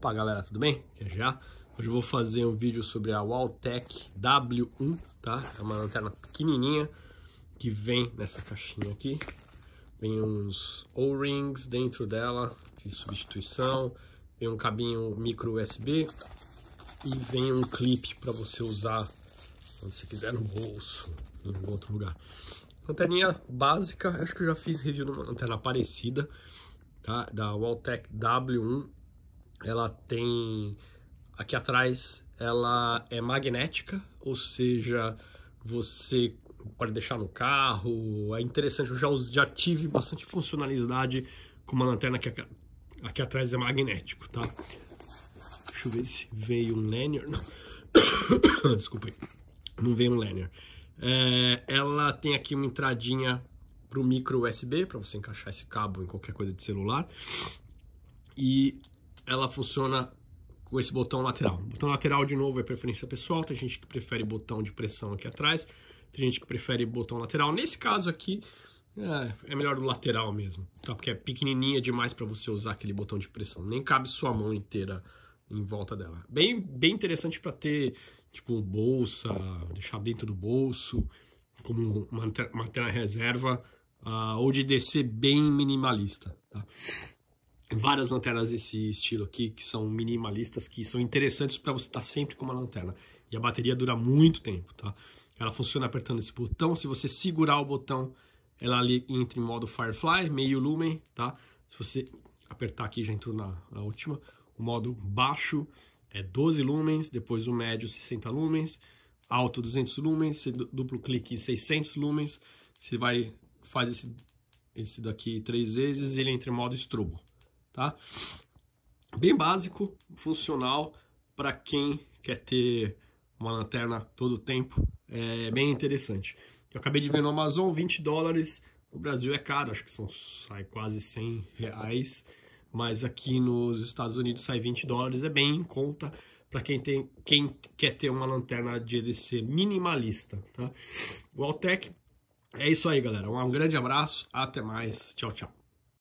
Opa, galera, tudo bem? Aqui já. Hoje eu vou fazer um vídeo sobre a Waltec W1, tá? É uma lanterna pequenininha que vem nessa caixinha aqui. Vem uns O-rings dentro dela, de substituição. Vem um cabinho micro USB e vem um clipe para você usar quando você quiser no bolso, em algum outro lugar. Lanterninha básica, acho que eu já fiz review de uma lanterna parecida, tá? Da Waltec W1 ela tem aqui atrás, ela é magnética, ou seja, você pode deixar no carro, é interessante, eu já, já tive bastante funcionalidade com uma lanterna que aqui, aqui atrás é magnético, tá? Deixa eu ver se veio um lanyard, não, desculpa aí, não veio um lanyard. É, ela tem aqui uma entradinha para o micro USB, para você encaixar esse cabo em qualquer coisa de celular. E ela funciona com esse botão lateral. Botão lateral, de novo, é preferência pessoal, tem gente que prefere botão de pressão aqui atrás, tem gente que prefere botão lateral. Nesse caso aqui, é, é melhor o lateral mesmo, tá? Porque é pequenininha demais para você usar aquele botão de pressão, nem cabe sua mão inteira em volta dela. Bem, bem interessante para ter, tipo, bolsa, deixar dentro do bolso, como uma, uma reserva, uh, ou de descer bem minimalista, tá? várias lanternas desse estilo aqui, que são minimalistas, que são interessantes para você estar tá sempre com uma lanterna. E a bateria dura muito tempo, tá? Ela funciona apertando esse botão, se você segurar o botão, ela ali entra em modo Firefly, meio lumen, tá? Se você apertar aqui, já entrou na, na última. O modo baixo é 12 lumens, depois o médio 60 lumens, alto 200 lumens, você duplo clique 600 lumens, você vai, faz esse, esse daqui três vezes e ele entra em modo estrobo tá? Bem básico, funcional para quem quer ter uma lanterna todo o tempo, é bem interessante. Eu acabei de ver no Amazon 20 dólares, no Brasil é caro, acho que são sai quase 100 reais, mas aqui nos Estados Unidos sai 20 dólares, é bem em conta para quem, tem, quem quer ter uma lanterna de EDC minimalista, tá? O Altec é isso aí, galera. Um grande abraço, até mais. Tchau, tchau.